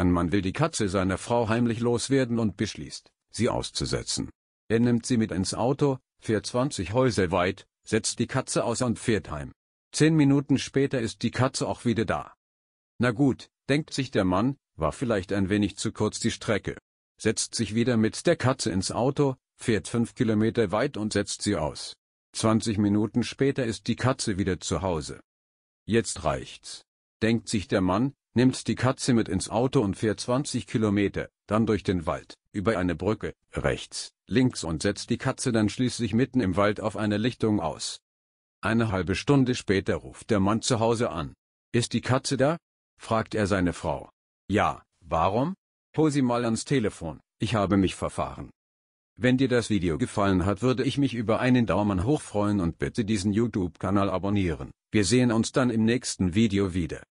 Ein Mann will die Katze seiner Frau heimlich loswerden und beschließt, sie auszusetzen. Er nimmt sie mit ins Auto, fährt 20 Häuser weit, setzt die Katze aus und fährt heim. Zehn Minuten später ist die Katze auch wieder da. Na gut, denkt sich der Mann, war vielleicht ein wenig zu kurz die Strecke. Setzt sich wieder mit der Katze ins Auto, fährt fünf Kilometer weit und setzt sie aus. 20 Minuten später ist die Katze wieder zu Hause. Jetzt reicht's. Denkt sich der Mann, nimmt die Katze mit ins Auto und fährt 20 Kilometer, dann durch den Wald, über eine Brücke, rechts, links und setzt die Katze dann schließlich mitten im Wald auf eine Lichtung aus. Eine halbe Stunde später ruft der Mann zu Hause an. Ist die Katze da? fragt er seine Frau. Ja, warum? Hol sie mal ans Telefon, ich habe mich verfahren. Wenn dir das Video gefallen hat, würde ich mich über einen Daumen hoch freuen und bitte diesen YouTube-Kanal abonnieren. Wir sehen uns dann im nächsten Video wieder.